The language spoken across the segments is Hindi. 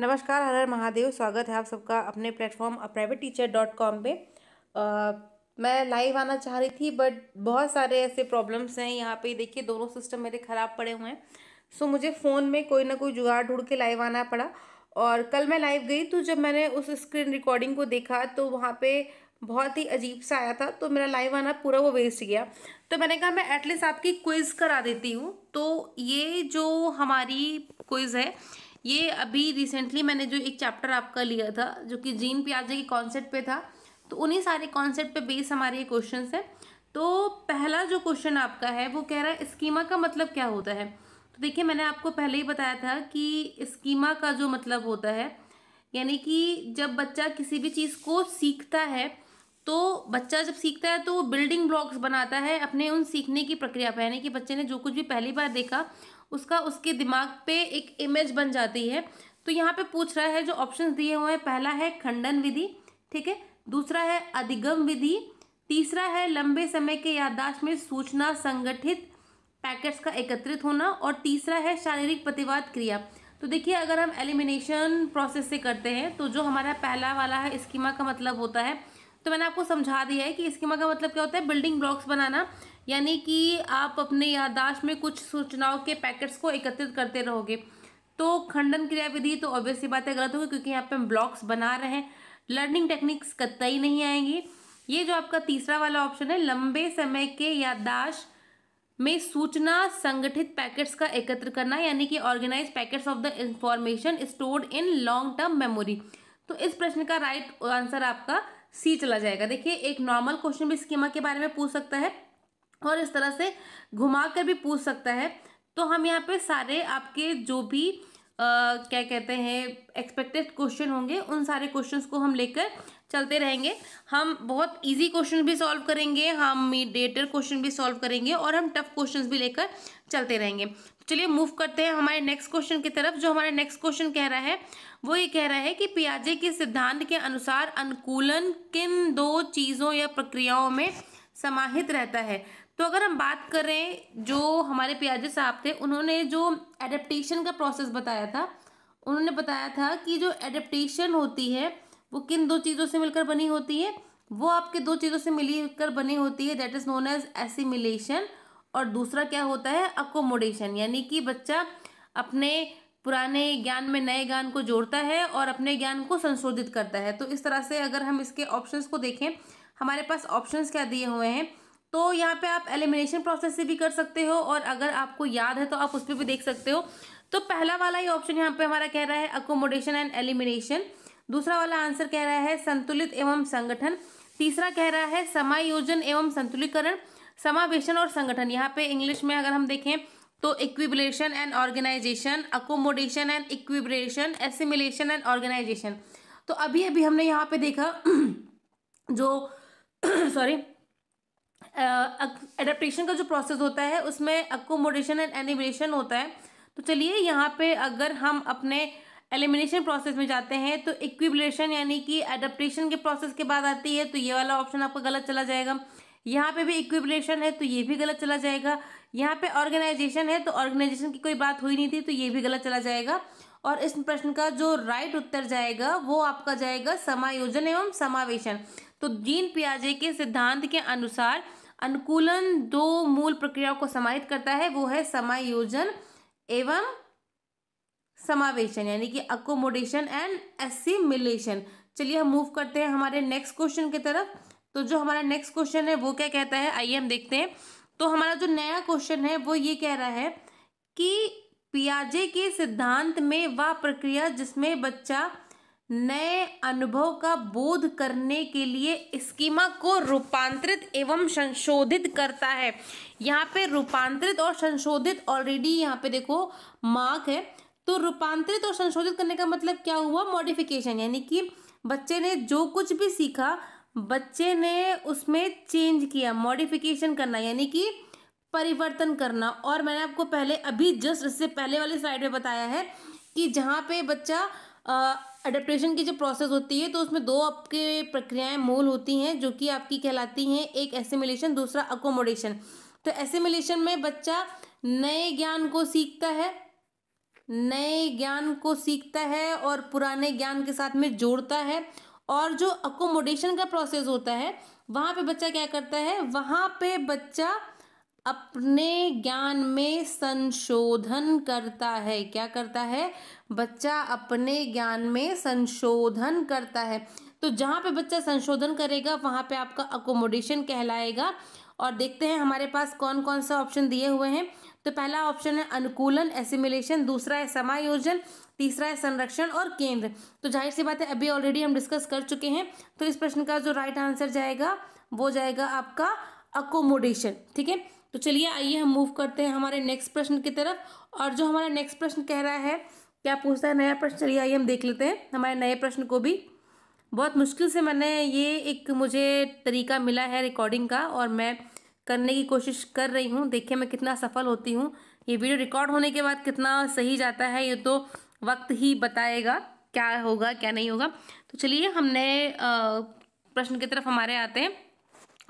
नमस्कार हर हर महादेव स्वागत है आप सबका अपने platform private teacher dot com पर मैं लाइव आना चाह रही थी बट बहुत सारे ऐसे प्रॉब्लम्स हैं यहाँ पे देखिए दोनों सिस्टम मेरे ख़राब पड़े हुए हैं सो मुझे फ़ोन में कोई ना कोई जुगाड़ ढूंढ के लाइव आना पड़ा और कल मैं लाइव गई तो जब मैंने उस स्क्रीन रिकॉर्डिंग को देखा तो वहाँ पे बहुत ही अजीब सा आया था तो मेरा लाइव आना पूरा वो वेस्ट गया तो मैंने कहा मैं एटलीस्ट आपकी क्विज़ करा देती हूँ तो ये जो हमारी क्विज़ है ये अभी रिसेंटली मैंने जो एक चैप्टर आपका लिया था जो कि जीन पियाजे के कॉन्सेप्ट पे था तो उन्हीं सारे कॉन्सेप्ट पे बेस हमारे ये क्वेश्चन हैं तो पहला जो क्वेश्चन आपका है वो कह रहा है स्कीमा का मतलब क्या होता है तो देखिए मैंने आपको पहले ही बताया था कि स्कीमा का जो मतलब होता है यानी कि जब बच्चा किसी भी चीज़ को सीखता है तो बच्चा जब सीखता है तो वो बिल्डिंग ब्लॉक्स बनाता है अपने उन सीखने की प्रक्रिया पर यानी कि बच्चे ने जो कुछ भी पहली बार देखा उसका उसके दिमाग पे एक इमेज बन जाती है तो यहाँ पे पूछ रहा है जो ऑप्शन दिए हुए हैं पहला है खंडन विधि ठीक है दूसरा है अधिगम विधि तीसरा है लंबे समय के याददाश्त में सूचना संगठित पैकेट्स का एकत्रित होना और तीसरा है शारीरिक प्रतिवाद क्रिया तो देखिए अगर हम एलिमिनेशन प्रोसेस से करते हैं तो जो हमारा पहला वाला है स्कीमा का मतलब होता है तो मैंने आपको समझा दिया है कि स्कीमा का मतलब क्या होता है बिल्डिंग ब्लॉक्स बनाना यानी कि आप अपने याददाश्त में कुछ सूचनाओं के पैकेट्स को एकत्रित करते रहोगे तो खंडन क्रियाविधि तो ऑब्वियसली बातें गलत होगी क्योंकि यहाँ पे हम ब्लॉक्स बना रहे हैं लर्निंग टेक्निक्स कतई नहीं आएंगी ये जो आपका तीसरा वाला ऑप्शन है लंबे समय के याददाश्त में सूचना संगठित पैकेट्स का एकत्र करना यानी कि organise packets of the information stored in long term memory तो इस प्रश्न का राइट आंसर आपका सी चला जाएगा देखिए एक नॉर्मल क्वेश्चन भी स्कीमा के बारे में पूछ सकता है और इस तरह से घुमा कर भी पूछ सकता है तो हम यहाँ पे सारे आपके जो भी आ, क्या कहते हैं एक्सपेक्टेड क्वेश्चन होंगे उन सारे क्वेश्चंस को हम लेकर चलते रहेंगे हम बहुत इजी क्वेश्चन भी सॉल्व करेंगे हम डेटर क्वेश्चन भी सॉल्व करेंगे और हम टफ क्वेश्चंस भी लेकर चलते रहेंगे चलिए मूव करते हैं हमारे नेक्स्ट क्वेश्चन की तरफ जो हमारा नेक्स्ट क्वेश्चन कह रहा है वो ये कह रहा है कि पियाजे के सिद्धांत के अनुसार अनुकूलन किन दो चीज़ों या प्रक्रियाओं में समाहित रहता है तो अगर हम बात करें जो हमारे पियाजे साहब थे उन्होंने जो एडेप्टेशन का प्रोसेस बताया था उन्होंने बताया था कि जो एडेप्टेशन होती है वो किन दो चीज़ों से मिलकर बनी होती है वो आपके दो चीज़ों से मिलकर बनी होती है that is known as assimilation और दूसरा क्या होता है अकोमोडेशन यानी कि बच्चा अपने पुराने ज्ञान में नए ज्ञान को जोड़ता है और अपने ज्ञान को संशोधित करता है तो इस तरह से अगर हम इसके ऑप्शंस को देखें हमारे पास ऑप्शंस क्या दिए हुए हैं तो यहाँ पे आप एलिमिनेशन प्रोसेस से भी कर सकते हो और अगर आपको याद है तो आप उस पर भी देख सकते हो तो पहला वाला ही ऑप्शन यहाँ पे हमारा कह रहा है अकोमोडेशन एंड एलिमिनेशन दूसरा वाला आंसर कह रहा है संतुलित एवं संगठन तीसरा कह रहा है समायोजन एवं संतुलीकरण समावेशन और संगठन यहाँ पे इंग्लिश में अगर हम देखें तो equilibration and organisation accommodation and equilibration assimilation and organisation तो अभी अभी हमने यहाँ पे देखा जो सॉरी एडेप्टेशन का जो प्रोसेस होता है उसमें अकोमोडेशन एंड एनिमेशन होता है तो चलिए यहाँ पे अगर हम अपने एलिमिनेशन प्रोसेस में जाते हैं तो इक्विबलेशन यानी कि एडेप्टेशन के प्रोसेस के बाद आती है तो ये वाला ऑप्शन आपका गलत चला जाएगा यहाँ पे भी इक्विबलेशन है तो ये भी गलत चला जाएगा यहाँ पे ऑर्गेनाइजेशन है तो ऑर्गेनाइजेशन की कोई बात हुई नहीं थी तो ये भी गलत चला जाएगा और इस प्रश्न का जो राइट उत्तर जाएगा वो आपका जाएगा समायोजन एवं समावेशन तो जीन पियाजे के सिद्धांत के अनुसार अनुकूलन दो मूल प्रक्रियाओं को समाहित करता है वो है समायोजन एवं समावेशन यानी कि अकोमोडेशन एंड एसिमिलेशन चलिए हम मूव करते हैं हमारे नेक्स्ट क्वेश्चन की तरफ तो जो हमारा नेक्स्ट क्वेश्चन है वो क्या कहता है आइए हम देखते हैं तो हमारा जो नया क्वेश्चन है वो ये कह रहा है कि पियाजे के सिद्धांत में वह प्रक्रिया जिसमें बच्चा नए अनुभव का बोध करने के लिए स्कीमा को रूपांतरित एवं संशोधित करता है यहाँ पे रूपांतरित और संशोधित ऑलरेडी यहाँ पे देखो मार्क है तो रूपांतरित और संशोधित करने का मतलब क्या हुआ मॉडिफिकेशन यानी कि बच्चे ने जो कुछ भी सीखा बच्चे ने उसमें चेंज किया मॉडिफिकेशन करना यानी कि परिवर्तन करना और मैंने आपको पहले अभी जस्ट इससे पहले वाले स्लाइड में बताया है कि जहाँ पे बच्चा अडेप्टेशन की जो प्रोसेस होती है तो उसमें दो आपके प्रक्रियाएं मूल होती हैं जो कि आपकी कहलाती हैं एक एसिमिलेशन दूसरा अकोमोडेशन तो एसिमिलेशन में बच्चा नए ज्ञान को सीखता है नए ज्ञान को सीखता है और पुराने ज्ञान के साथ में जोड़ता है और जो अकोमोडेशन का प्रोसेस होता है वहाँ पे बच्चा क्या करता है वहाँ पे बच्चा अपने ज्ञान में संशोधन करता है क्या करता है बच्चा अपने ज्ञान में संशोधन करता है तो जहाँ पे बच्चा संशोधन करेगा वहाँ पे आपका अकोमोडेशन कहलाएगा और देखते हैं हमारे पास कौन कौन सा ऑप्शन दिए हुए हैं तो पहला ऑप्शन है अनुकूलन एसिमिलेशन दूसरा है समायोजन तीसरा है संरक्षण और केंद्र तो जाहिर सी बात है अभी ऑलरेडी हम डिस्कस कर चुके हैं तो इस प्रश्न का जो राइट आंसर जाएगा वो जाएगा आपका अकोमोडेशन ठीक है तो चलिए आइए हम मूव करते हैं हमारे नेक्स्ट प्रश्न की तरफ और जो हमारा नेक्स्ट प्रश्न कह रहा है क्या पूछता है नया प्रश्न चलिए आइए हम देख लेते हैं हमारे नए प्रश्न को भी बहुत मुश्किल से मैंने ये एक मुझे तरीका मिला है रिकॉर्डिंग का और मैं करने की कोशिश कर रही हूँ देखिए मैं कितना सफल होती हूँ ये वीडियो रिकॉर्ड होने के बाद कितना सही जाता है ये तो वक्त ही बताएगा क्या होगा क्या नहीं होगा तो चलिए हम नए प्रश्न की तरफ हमारे आते हैं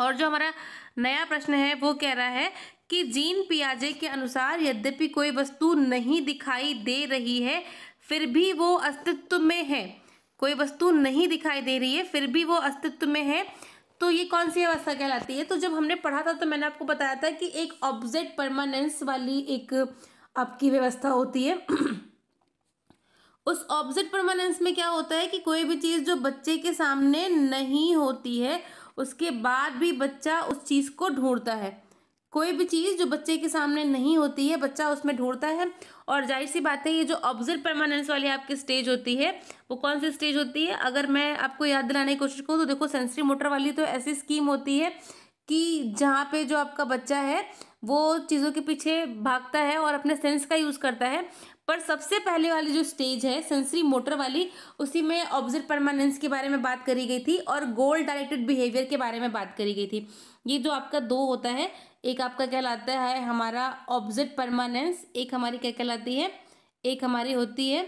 और जो हमारा नया प्रश्न है वो कह रहा है कि जीन पियाजे के अनुसार यद्यपि कोई वस्तु नहीं दिखाई दे रही है फिर भी वो अस्तित्व में है कोई वस्तु नहीं दिखाई दे रही है फिर भी वो अस्तित्व में है तो ये कौन सी अवस्था कहलाती है तो जब हमने पढ़ा था तो मैंने आपको बताया था कि एक ऑब्जेक्ट परमानेंस वाली एक आपकी व्यवस्था होती है उस ऑब्जेक्ट परमानेंस में क्या होता है कि कोई भी चीज़ जो बच्चे के सामने नहीं होती है उसके बाद भी बच्चा उस चीज़ को ढूंढता है कोई भी चीज़ जो बच्चे के सामने नहीं होती है बच्चा उसमें ढूंढता है और जाहिर सी बात है ये जो ऑब्जर्व परमानेंस वाली आपकी स्टेज होती है वो कौन सी स्टेज होती है अगर मैं आपको याद दिलाने की कोशिश करूँ तो देखो सेंसरी मोटर वाली तो ऐसी स्कीम होती है कि जहाँ पे जो आपका बच्चा है वो चीज़ों के पीछे भागता है और अपने सेंस का यूज़ करता है पर सबसे पहले वाली जो स्टेज है सेंसरी मोटर वाली उसी में ऑब्जर्व परमानेंस के बारे में बात करी गई थी और गोल डायरेक्टेड बिहेवियर के बारे में बात करी गई थी ये जो आपका दो होता है एक आपका कहलाता है हमारा ऑब्जर्व परमानेंस एक हमारी क्या कहलाती है एक हमारी होती है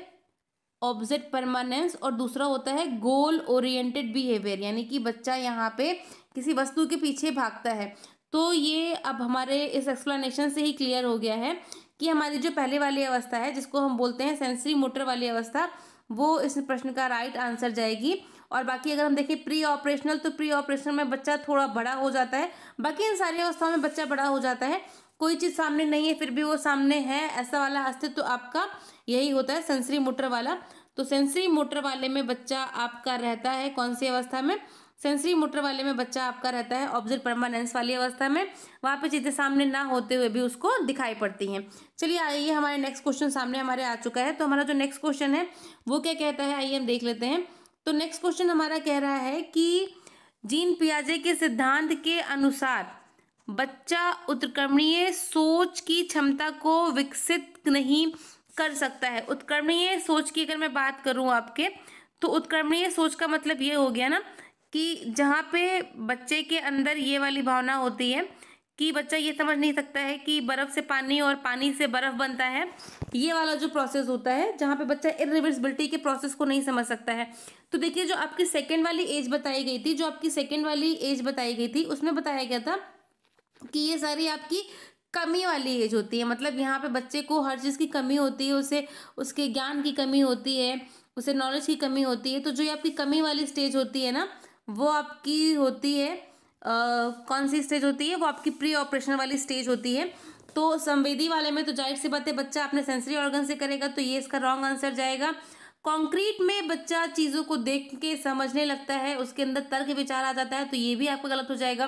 ऑब्जेक्ट परमानेंस और दूसरा होता है गोल ओरिएंटेड बिहेवियर यानी कि बच्चा यहाँ पे किसी वस्तु के पीछे भागता है तो ये अब हमारे इस एक्सप्लेनेशन से ही क्लियर हो गया है कि हमारी जो पहले वाली अवस्था है जिसको हम बोलते हैं सेंसरी मोटर वाली अवस्था वो इस प्रश्न का राइट आंसर जाएगी और बाकी अगर हम देखें प्री ऑपरेशनल तो प्री ऑपरेशनल में बच्चा थोड़ा बड़ा हो जाता है बाकी इन सारी अवस्थाओं में बच्चा बड़ा हो जाता है कोई चीज़ सामने नहीं है फिर भी वो सामने है ऐसा वाला अस्तित्व तो आपका यही होता है सेंसरी मोटर वाला तो सेंसरी मोटर वाले में बच्चा आपका रहता है कौन सी अवस्था में सेंसरी मोटर वाले में बच्चा आपका रहता है ऑब्जर्व परमानेंस वाली अवस्था में वहाँ पे चीज़ें सामने ना होते हुए भी उसको दिखाई पड़ती हैं चलिए आइए हमारे नेक्स्ट क्वेश्चन सामने हमारे आ चुका है तो हमारा जो नेक्स्ट क्वेश्चन है वो क्या कहता है आइए हम देख लेते हैं तो नेक्स्ट क्वेश्चन हमारा कह रहा है कि जीन पियाजे के सिद्धांत के अनुसार बच्चा उत्क्रमणीय सोच की क्षमता को विकसित नहीं कर सकता है उत्क्रमणीय सोच की अगर मैं बात करूँ आपके तो उत्क्रमणीय सोच का मतलब ये हो गया ना कि जहाँ पे बच्चे के अंदर ये वाली भावना होती है कि बच्चा ये समझ नहीं सकता है कि बर्फ़ से पानी और पानी से बर्फ़ बनता है ये वाला जो प्रोसेस होता है जहाँ पे बच्चा इरिवर्सिबिलिटी के प्रोसेस को नहीं समझ सकता है तो देखिए जो आपकी सेकेंड वाली एज बताई गई थी जो आपकी सेकेंड वाली एज बताई गई थी उसमें बताया गया था कि ये सारी आपकी कमी वाली एज होती है मतलब यहाँ पे बच्चे को हर चीज़ की कमी होती है उसे उसके ज्ञान की कमी होती है उसे नॉलेज की कमी होती है तो जो ये आपकी कमी वाली स्टेज होती है ना वो आपकी होती है आ, कौन सी स्टेज होती है वो आपकी प्री ऑपरेशन वाली स्टेज होती है तो संवेदी वाले में तो जाहिर सी बात है बच्चा अपने सेंसरी ऑर्गन से करेगा तो ये इसका रॉन्ग आंसर जाएगा कंक्रीट में बच्चा चीज़ों को देख के समझने लगता है उसके अंदर तर्क विचार आ जाता है तो ये भी आपका गलत हो जाएगा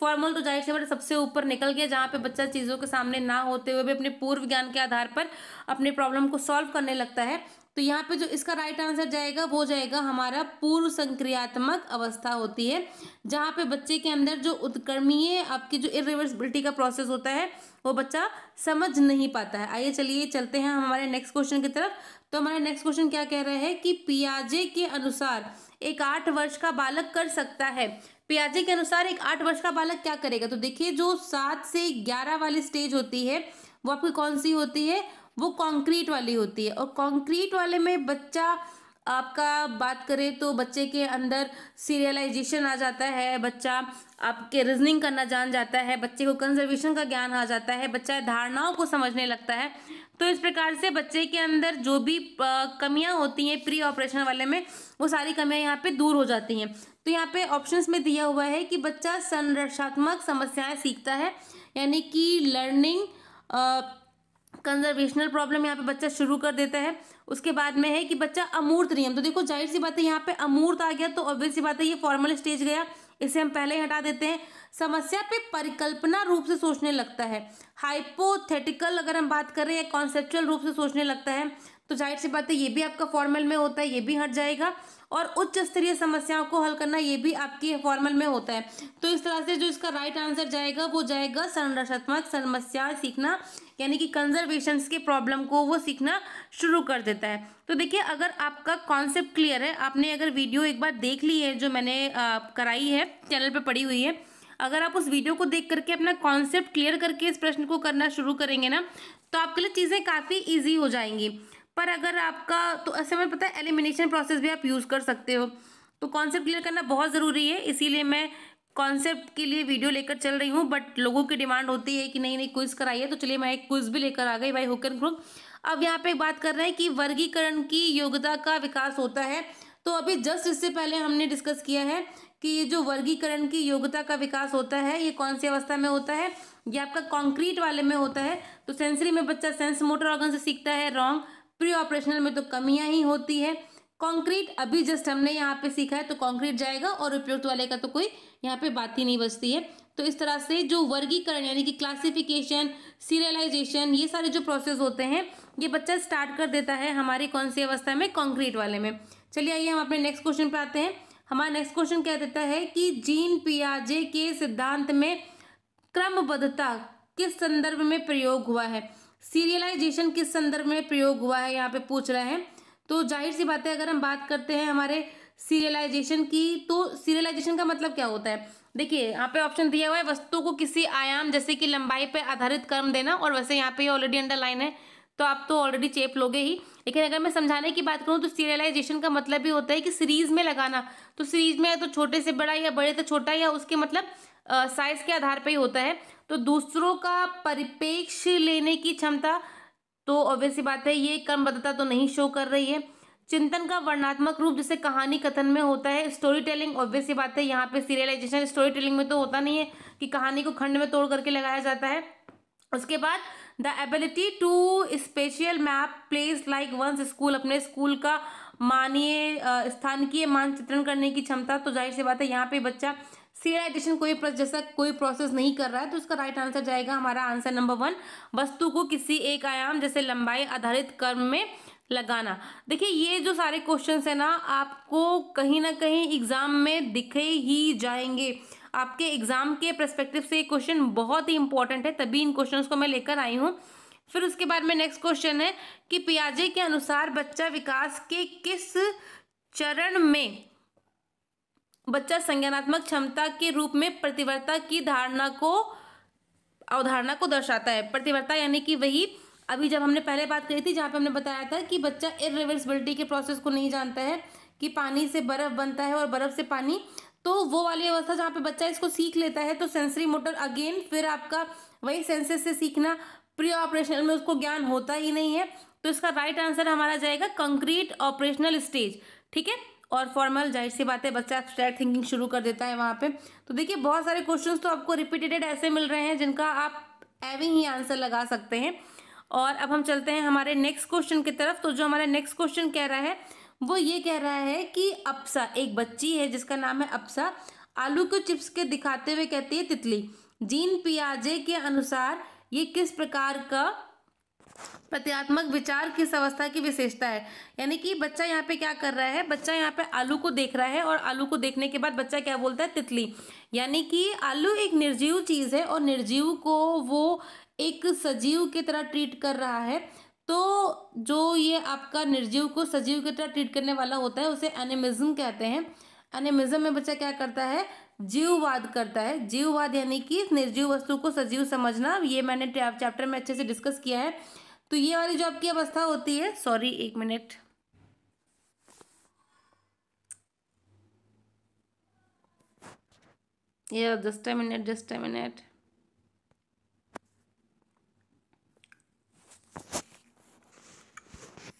फॉर्मल तो जाहिर सी बात सबसे ऊपर निकल गया जहाँ पे बच्चा चीज़ों के सामने ना होते हुए भी अपने पूर्व ज्ञान के आधार पर अपने प्रॉब्लम को सॉल्व करने लगता है तो यहाँ पे जो इसका राइट आंसर जाएगा वो जाएगा हमारा पूर्व संक्रियात्मक अवस्था होती है जहाँ पे बच्चे के अंदर जो उत्कर्मीय आपकी जो इरिवर्सिबिलिटी का प्रोसेस होता है वो बच्चा समझ नहीं पाता है आइए चलिए चलते हैं हमारे नेक्स्ट क्वेश्चन की तरफ तो हमारा नेक्स्ट क्वेश्चन क्या कह रहा है कि पियाजे के अनुसार एक आठ वर्ष का बालक कर सकता है पियाजे के अनुसार एक आठ वर्ष का बालक क्या करेगा तो देखिए जो सात से ग्यारह वाली स्टेज होती है वो आपकी कौन सी होती है वो कंक्रीट वाली होती है और कंक्रीट वाले में बच्चा आपका बात करें तो बच्चे के अंदर सीरियलाइजेशन आ जाता है बच्चा आपके रीजनिंग करना जान जाता है बच्चे को कंजर्वेशन का ज्ञान आ जाता है बच्चा धारणाओं को समझने लगता है तो इस प्रकार से बच्चे के अंदर जो भी कमियां होती हैं प्री ऑपरेशन वाले में वो सारी कमियां यहाँ पे दूर हो जाती हैं तो यहाँ पे ऑप्शंस में दिया हुआ है कि बच्चा संरक्षात्मक समस्याएं सीखता है यानी कि लर्निंग कंजर्वेशनल प्रॉब्लम यहाँ पे बच्चा शुरू कर देता है उसके बाद में है कि बच्चा अमूर्त नियम तो देखो जाहिर सी बात है यहाँ पे अमूर्त आ गया तो ऑब्वियस सी बात है ये फॉर्मल स्टेज गया इसे हम पहले ही हटा देते हैं समस्या पे परिकल्पना रूप से सोचने लगता है हाइपोथेटिकल अगर हम बात करें या कॉन्सेप्चुअल रूप से सोचने लगता है तो जाहिर सी बात है ये भी आपका फॉर्मल में होता है ये भी हट जाएगा और उच्च स्तरीय समस्याओं को हल करना ये भी आपकी फॉर्मल में होता है तो इस तरह से जो इसका राइट आंसर जाएगा वो जाएगा संरचनात्मक समस्या सीखना यानी कि कंजर्वेशन के प्रॉब्लम को वो सीखना शुरू कर देता है तो देखिए अगर आपका कॉन्सेप्ट क्लियर है आपने अगर वीडियो एक बार देख ली है जो मैंने कराई है चैनल पर पड़ी हुई है अगर आप उस वीडियो को देख करके अपना कॉन्सेप्ट क्लियर करके इस प्रश्न को करना शुरू करेंगे ना तो आपके लिए चीज़ें काफ़ी ईजी हो जाएंगी पर अगर आपका तो ऐसे में पता है एलिमिनेशन प्रोसेस भी आप यूज़ कर सकते हो तो कॉन्सेप्ट क्लियर करना बहुत ज़रूरी है इसीलिए मैं कॉन्सेप्ट के लिए वीडियो लेकर चल रही हूँ बट लोगों की डिमांड होती है कि नहीं नहीं क्विज कराइए तो चलिए मैं एक क्विज भी लेकर आ गई भाई हुकन ग्रुप अब यहाँ पे बात कर रहे हैं कि वर्गीकरण की योग्यता का विकास होता है तो अभी जस्ट इससे पहले हमने डिस्कस किया है कि ये जो वर्गीकरण की योग्यता का विकास होता है ये कौन सी अवस्था में होता है ये आपका कॉन्क्रीट वाले में होता है तो सेंसरी में बच्चा सेंस मोटर ऑर्गन से सीखता है रॉन्ग प्री ऑपरेशनल में तो कमियां ही होती है कंक्रीट अभी जस्ट हमने यहाँ पे सीखा है तो कंक्रीट जाएगा और उपयुक्त वाले का तो कोई यहाँ पे बात ही नहीं बचती है तो इस तरह से जो वर्गीकरण यानी कि क्लासिफिकेशन सीरियलाइजेशन ये सारे जो प्रोसेस होते हैं ये बच्चा स्टार्ट कर देता है हमारी कौन सी अवस्था में कंक्रीट वाले में चलिए आइए हम अपने नेक्स्ट क्वेश्चन पर आते हैं हमारा नेक्स्ट क्वेश्चन कह देता है कि जीन पियाजे के सिद्धांत में क्रमबद्धता किस संदर्भ में प्रयोग हुआ है सीरियलाइजेशन किस संदर्भ में प्रयोग हुआ है यहाँ पे पूछ रहे हैं तो जाहिर सी बात है अगर हम बात करते हैं हमारे सीरियलाइजेशन की तो सीरियलाइजेशन का मतलब क्या होता है देखिए यहाँ पे ऑप्शन दिया हुआ है वस्तु को किसी आयाम जैसे कि लंबाई पर आधारित कर्म देना और वैसे यहाँ पे ऑलरेडी अंडरलाइन है तो आप तो ऑलरेडी चेप लोगे ही लेकिन अगर मैं समझाने की बात करूँ तो सीरियलाइजेशन का मतलब भी होता है कि सीरीज में लगाना तो सीरीज में या तो छोटे से बड़ा या बड़े से तो छोटा या उसके मतलब साइज के आधार पर ही होता है तो दूसरों का परिपेक्ष लेने की क्षमता तो ऑब्वियसली बात है ये कम बदता तो नहीं शो कर रही है चिंतन का वर्णात्मक रूप जैसे कहानी कथन में होता है स्टोरी टेलिंग ऑब्वियसली बात है यहाँ पे सीरियलाइजेशन स्टोरी टेलिंग में तो होता नहीं है कि कहानी को खंड में तोड़ करके लगाया जाता है उसके बाद the ability to spatial map place like once school अपने स्कूल का मानिए स्थान की मानचित्रण करने की क्षमता तो जाहिर सी बात है यहाँ पे बच्चा सीरियलाइजेशन कोई जैसा कोई प्रोसेस नहीं कर रहा है तो उसका राइट आंसर जाएगा हमारा आंसर नंबर वन वस्तु को किसी एक आयाम जैसे लंबाई आधारित कर्म में लगाना देखिए ये जो सारे क्वेश्चन है ना आपको कहीं ना कहीं एग्जाम में दिखे ही जाएंगे आपके एग्जाम के प्रस्पेक्टिव से ये क्वेश्चन बहुत ही इंपॉर्टेंट है तभी इन क्वेश्चन को मैं लेकर आई हूँ फिर उसके बाद में नेक्स्ट क्वेश्चन है कि पियाजे के अनुसार बच्चा विकास के किस चरण में बच्चा संज्ञानात्मक क्षमता के रूप में प्रतिवर्ता की धारणा को अवधारणा को दर्शाता है प्रतिवर्ता यानी कि वही अभी जब हमने पहले बात करी थी जहाँ पे हमने बताया था कि बच्चा इरिवर्सिबिलिटी के प्रोसेस को नहीं जानता है कि पानी से बर्फ़ बनता है और बर्फ़ से पानी तो वो वाली अवस्था जहाँ पे बच्चा इसको सीख लेता है तो सेंसरी मोटर अगेन फिर आपका वही सेंसेस से सीखना प्री ऑपरेशनल में उसको ज्ञान होता ही नहीं है तो इसका राइट आंसर हमारा जाएगा कंक्रीट ऑपरेशनल स्टेज ठीक है और फॉर्मल जाहिर सी बात है बच्चा एब्स्ट्रैक्ट थिंकिंग शुरू कर देता है वहाँ पे तो देखिए बहुत सारे क्वेश्चंस तो आपको रिपीटेटेड ऐसे मिल रहे हैं जिनका आप एविंग ही आंसर लगा सकते हैं और अब हम चलते हैं हमारे नेक्स्ट क्वेश्चन की तरफ तो जो हमारा नेक्स्ट क्वेश्चन कह रहा है वो ये कह रहा है कि अप्सा एक बच्ची है जिसका नाम है अप्सा आलू के चिप्स के दिखाते हुए कहती है तितली जीन पियाजे के अनुसार ये किस प्रकार का प्रत्यात्मक विचार किस अवस्था की विशेषता है यानी कि बच्चा यहाँ पे क्या कर रहा है बच्चा यहाँ पे आलू को देख रहा है और आलू को देखने के बाद बच्चा क्या बोलता है तितली यानी कि आलू एक निर्जीव चीज़ है और निर्जीव को वो एक सजीव की तरह ट्रीट कर रहा है तो जो ये आपका निर्जीव को सजीव की तरह ट्रीट करने वाला होता है उसे एनिमिज्म कहते हैं एनिमिज्म में बच्चा क्या करता है जीववाद करता है जीववाद यानी कि निर्जीव वस्तु को सजीव समझना ये मैंने चैप्टर में अच्छे से डिस्कस किया है तो ये वाली जो आपकी अवस्था होती है सॉरी एक minute just a minute just a minute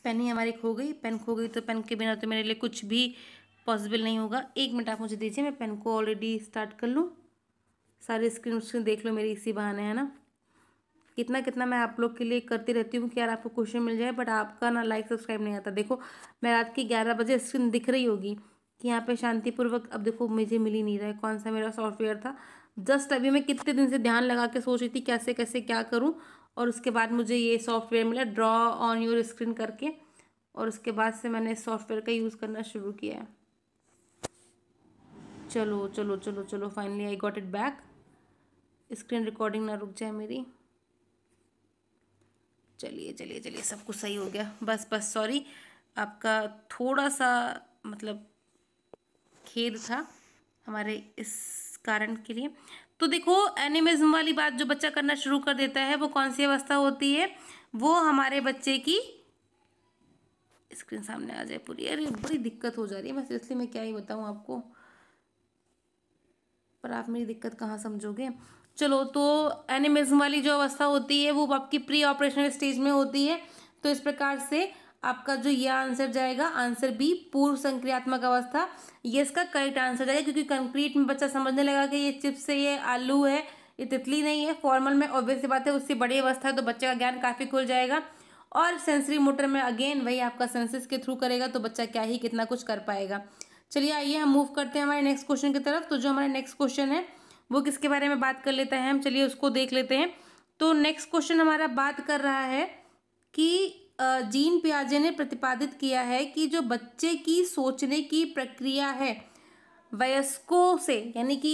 pen ही हमारी खो गई पेन खो गई तो पेन के बिना तो मेरे लिए कुछ भी पॉसिबल नहीं होगा एक मिनट आप मुझे दीजिए मैं पेन को ऑलरेडी स्टार्ट कर लूँ सारी स्क्रीन स्क्रीन देख लो मेरी इसी बहाने है ना कितना कितना मैं आप लोग के लिए करती रहती हूँ कि यार आपको क्वेश्चन मिल जाए बट आपका ना लाइक सब्सक्राइब नहीं आता देखो मैं रात की ग्यारह बजे स्क्रीन दिख रही होगी कि यहाँ पे शांतिपूर्वक अब देखो मुझे मिल ही नहीं रहा है कौन सा मेरा सॉफ्टवेयर था जस्ट अभी मैं कितने दिन से ध्यान लगा के सोच रही थी कैसे कैसे क्या करूँ और उसके बाद मुझे ये सॉफ्टवेयर मिला ड्रॉ ऑन योर स्क्रीन करके और उसके बाद से मैंने सॉफ्टवेयर का यूज़ करना शुरू किया है चलो चलो चलो चलो finally I got it back screen recording ना रुक जाए मेरी चलिए चलिए चलिए सब कुछ सही हो गया बस बस सॉरी आपका थोड़ा सा मतलब खेद था हमारे इस कारण के लिए तो देखो एनिमिज्म वाली बात जो बच्चा करना शुरू कर देता है वो कौन सी अवस्था होती है वो हमारे बच्चे की स्क्रीन सामने आ जाए पूरी अरे बड़ी दिक्कत हो जा रही है बस इसलिए मैं क्या ही बताऊँ आपको पर आप मेरी दिक्कत कहाँ समझोगे चलो तो एनिमिज्म वाली जो अवस्था होती है वो आपकी प्री ऑपरेशनल स्टेज में होती है तो इस प्रकार से आपका जो यह आंसर जाएगा आंसर बी पूर्व संक्रियात्मक अवस्था ये इसका करेक्ट आंसर जाएगा क्योंकि कंक्रीट में बच्चा समझने लगा कि ये चिप्स है ये आलू है ये तितली नहीं है फॉर्मल में ऑब्वियस बात है उससे बड़ी अवस्था है तो बच्चे का ज्ञान काफ़ी खुल जाएगा और सेंसरी मोटर में अगेन वही आपका सेंसेस के थ्रू करेगा तो बच्चा क्या ही कितना कुछ कर पाएगा चलिए आइए हम मूव करते हैं हमारे नेक्स्ट क्वेश्चन की तरफ तो जो हमारा नेक्स्ट क्वेश्चन है वो किसके बारे में बात कर लेता है हम चलिए उसको देख लेते हैं तो नेक्स्ट क्वेश्चन हमारा बात कर रहा है कि जीन पियाजे ने प्रतिपादित किया है कि जो बच्चे की सोचने की प्रक्रिया है वयस्कों से यानी कि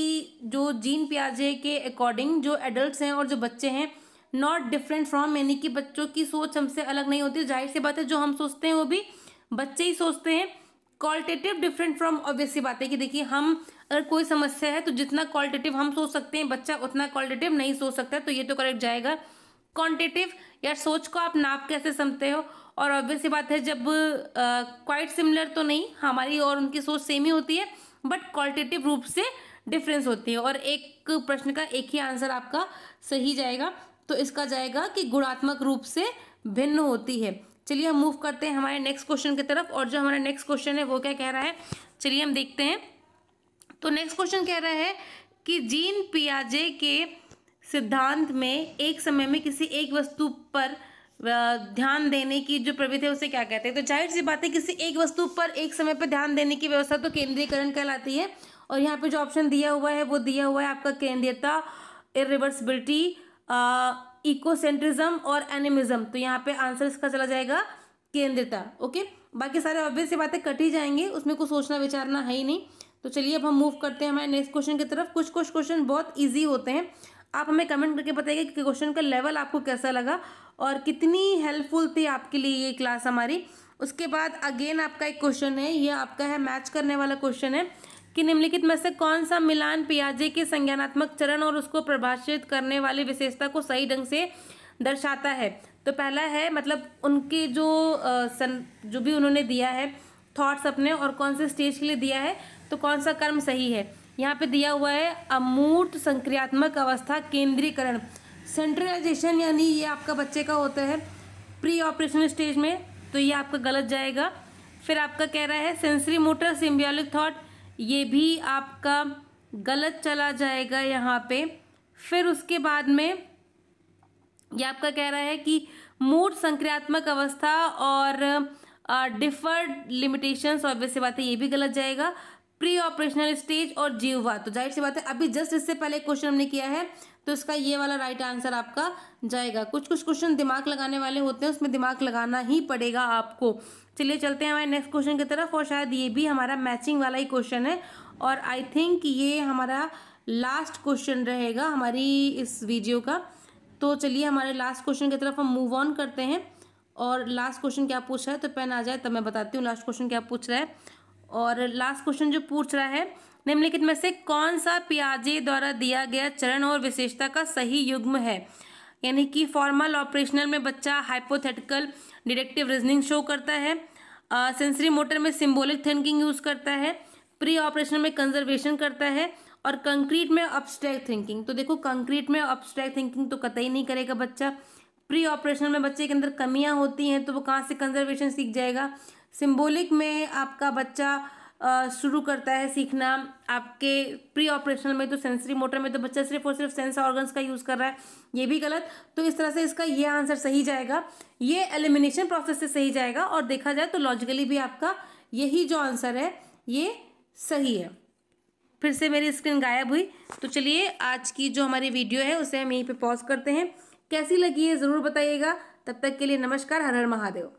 जो जीन पियाजे के अकॉर्डिंग जो एडल्ट हैं और जो बच्चे हैं नॉट डिफरेंट फ्रॉम यानी कि बच्चों की सोच हमसे अलग नहीं होती जाहिर सी बात है जो हम सोचते हैं वो भी बच्चे ही सोचते हैं क्वालिटेटिव डिफरेंट फ्रॉम ऑब्वियस सी बात है कि देखिए हम अगर कोई समस्या है तो जितना क्वालिटेटिव हम सोच सकते हैं बच्चा उतना क्वालिटेटिव नहीं सोच सकता तो ये तो करेक्ट जाएगा क्वांटिटिव या सोच को आप नाप कैसे समझते हो और ऑब्वियस सी बात है जब क्वाइट सिमिलर तो नहीं हमारी और उनकी सोच सेम ही होती है बट क्वालिटेटिव रूप से डिफरेंस होती है और एक प्रश्न का एक ही आंसर आपका सही जाएगा तो इसका जाएगा कि गुणात्मक रूप से भिन्न होती है चलिए हम मूव करते हैं हमारे नेक्स्ट क्वेश्चन की तरफ और जो हमारा नेक्स्ट क्वेश्चन है वो क्या कह रहा है चलिए हम देखते हैं तो नेक्स्ट क्वेश्चन कह रहा है कि जीन पियाजे के सिद्धांत में एक समय में किसी एक वस्तु पर ध्यान देने की जो प्रवृत्ति है उसे क्या कहते हैं तो जाहिर सी बात है किसी एक वस्तु पर एक समय पर ध्यान देने की व्यवस्था तो केंद्रीकरण कहलाती है और यहाँ पे जो ऑप्शन दिया हुआ है वो दिया हुआ है आपका केंद्रीयता इरिवर्सिबिलिटी इकोसेंट्रिज्म और एनिमिज्म तो यहाँ पे आंसर इसका चला जाएगा केंद्रता ओके बाकी सारे ऑब्वियस बातें कट ही जाएंगे उसमें कुछ सोचना विचारना है ही नहीं तो चलिए अब हम मूव करते हैं हमारे नेक्स्ट क्वेश्चन की तरफ कुछ कुछ क्वेश्चन बहुत ईजी होते हैं आप हमें कमेंट करके बताइए कि क्वेश्चन का लेवल आपको कैसा लगा और कितनी हेल्पफुल थी आपके लिए ये क्लास हमारी उसके बाद अगेन आपका एक क्वेश्चन है ये आपका है मैच करने वाला क्वेश्चन है कि निम्नलिखित में से कौन सा मिलान पियाजे के संज्ञानात्मक चरण और उसको प्रभाषित करने वाली विशेषता को सही ढंग से दर्शाता है तो पहला है मतलब उनके जो सन जो भी उन्होंने दिया है थॉट्स अपने और कौन से स्टेज के लिए दिया है तो कौन सा कर्म सही है यहाँ पे दिया हुआ है अमूर्त संक्रियात्मक अवस्था केंद्रीकरण सेंट्रलाइजेशन यानी ये आपका बच्चे का होता है प्री ऑपरेशन स्टेज में तो ये आपका गलत जाएगा फिर आपका कह रहा है सेंसरी मोटर सिम्बियोलिक थॉट ये भी आपका गलत चला जाएगा यहाँ पे फिर उसके बाद में ये आपका कह रहा है कि मूड संक्रियात्मक अवस्था और डिफर्ड लिमिटेशंस ऑब्वियस सी बात है ये भी गलत जाएगा प्री ऑपरेशनल स्टेज और जीववा तो जाहिर सी बात है अभी जस्ट इससे पहले क्वेश्चन हमने किया है तो इसका ये वाला राइट आंसर आपका जाएगा कुछ कुछ क्वेश्चन दिमाग लगाने वाले होते हैं उसमें दिमाग लगाना ही पड़ेगा आपको चलिए चलते हैं हमारे नेक्स्ट क्वेश्चन की तरफ और शायद ये भी हमारा मैचिंग वाला ही क्वेश्चन है और आई थिंक ये हमारा लास्ट क्वेश्चन रहेगा हमारी इस वीडियो का तो चलिए हमारे लास्ट क्वेश्चन की तरफ हम मूव ऑन करते हैं और लास्ट क्वेश्चन क्या पूछ रहा है तो पेन आ जाए तब मैं बताती हूँ लास्ट क्वेश्चन क्या पूछ रहा है और लास्ट क्वेश्चन जो पूछ रहा है निम्नलिखित में से कौन सा पियाजे द्वारा दिया गया चरण और विशेषता का सही युग्म है यानी कि फॉर्मल ऑपरेशनल में बच्चा हाइपोथेटिकल डिडक्टिव रीजनिंग शो करता है सेंसरी मोटर में सिम्बोलिक थिंकिंग यूज़ करता है प्री ऑपरेशन में कंजर्वेशन करता है और कंक्रीट में अपस्ट्रैक्ट थिंकिंग तो देखो कंक्रीट में अपस्ट्रैक्ट थिंकिंग तो कतई नहीं करेगा बच्चा प्री ऑपरेशन में बच्चे के अंदर कमियां होती हैं तो वो कहाँ से कंजर्वेशन सीख जाएगा सिम्बोलिक में आपका बच्चा शुरू करता है सीखना आपके प्री ऑपरेशनल में तो सेंसरी मोटर में तो बच्चा सिर्फ और सिर्फ सेंस ऑर्गन्स का यूज़ कर रहा है ये भी गलत तो इस तरह से इसका ये आंसर सही जाएगा ये एलिमिनेशन प्रोसेस से सही जाएगा और देखा जाए तो लॉजिकली भी आपका यही जो आंसर है ये सही है फिर से मेरी स्क्रीन गायब हुई तो चलिए आज की जो हमारी वीडियो है उसे हम यहीं पर पॉज करते हैं कैसी लगी है ज़रूर बताइएगा तब तक के लिए नमस्कार हर हर महादेव